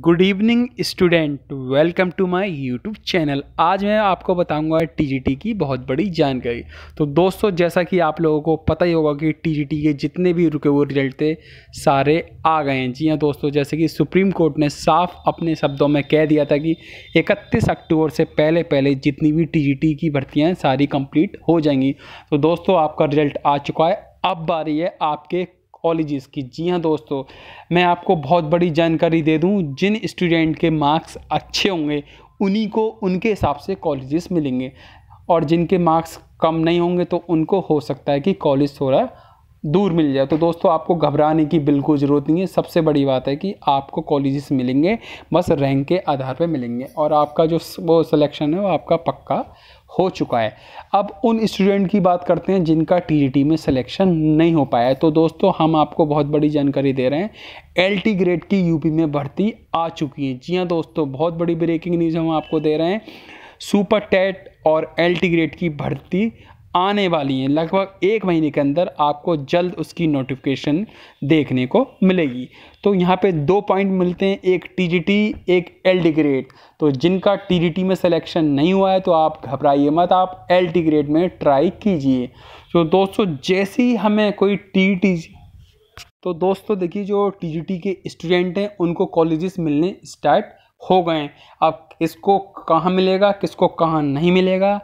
good evening student welcome to my YouTube channel आज मैं आपको बताऊंगा टीजीटी की बहुत बड़ी जानकारी तो दोस्तों जैसा कि आप लोगों को पता ही होगा कि टीजीटी के जितने भी रुके हुए रिजल्ट थे सारे आ गए हैं जी हाँ दोस्तों जैसे कि सुप्रीम कोर्ट ने साफ अपने शब्दों में कह दिया था कि इकतीस अक्टूबर से पहले पहले जितनी भी टी की भर्तियाँ हैं सारी कम्प्लीट हो जाएंगी तो दोस्तों आपका रिजल्ट आ चुका है अब बारी है आपके कॉलेजेस की जी हाँ दोस्तों मैं आपको बहुत बड़ी जानकारी दे दूँ जिन स्टूडेंट के मार्क्स अच्छे होंगे उन्हीं को उनके हिसाब से कॉलेजेस मिलेंगे और जिनके मार्क्स कम नहीं होंगे तो उनको हो सकता है कि कॉलेज थोड़ा दूर मिल जाए तो दोस्तों आपको घबराने की बिल्कुल ज़रूरत नहीं है सबसे बड़ी बात है कि आपको कॉलेजेस मिलेंगे बस रैंक के आधार पर मिलेंगे और आपका जो वो सिलेक्शन है वो आपका पक्का हो चुका है अब उन स्टूडेंट की बात करते हैं जिनका टीजीटी e में सिलेक्शन नहीं हो पाया है तो दोस्तों हम आपको बहुत बड़ी जानकारी दे रहे हैं एलटी ग्रेड की यूपी में भर्ती आ चुकी है जी हाँ दोस्तों बहुत बड़ी ब्रेकिंग न्यूज़ हम आपको दे रहे हैं सुपर टेट और एल टी ग्रेड की भर्ती आने वाली हैं लगभग एक महीने के अंदर आपको जल्द उसकी नोटिफिकेशन देखने को मिलेगी तो यहाँ पे दो पॉइंट मिलते हैं एक टी एक एल ग्रेड तो जिनका टी में सिलेक्शन नहीं हुआ है तो आप घबराइए मत आप एल ग्रेड में ट्राई कीजिए तो दोस्तों जैसे ही हमें कोई टी टी तो दोस्तों देखिए जो टी के स्टूडेंट हैं उनको कॉलेजेस मिलने स्टार्ट हो गए अब किसको कहाँ मिलेगा किसको कहाँ नहीं मिलेगा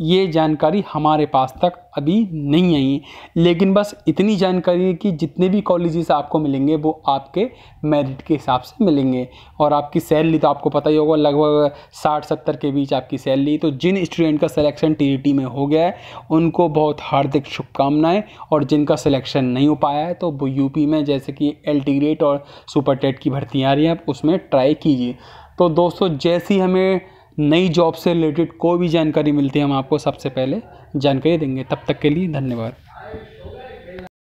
ये जानकारी हमारे पास तक अभी नहीं आई लेकिन बस इतनी जानकारी है कि जितने भी कॉलेजेस आपको मिलेंगे वो आपके मेरिट के हिसाब से मिलेंगे और आपकी सैलरी तो आपको पता ही होगा लगभग साठ सत्तर के बीच आपकी सैलरी तो जिन स्टूडेंट का सिलेक्शन टी e में हो गया है उनको बहुत हार्दिक शुभकामनाएँ और जिनका सिलेक्शन नहीं हो पाया है तो वो यूपी में जैसे कि एल ग्रेड और सुपर टेट की भर्ती आ रही है आप उसमें ट्राई कीजिए तो दोस्तों जैसी हमें नई जॉब से रिलेटेड कोई भी जानकारी मिलती है हम आपको सबसे पहले जानकारी देंगे तब तक के लिए धन्यवाद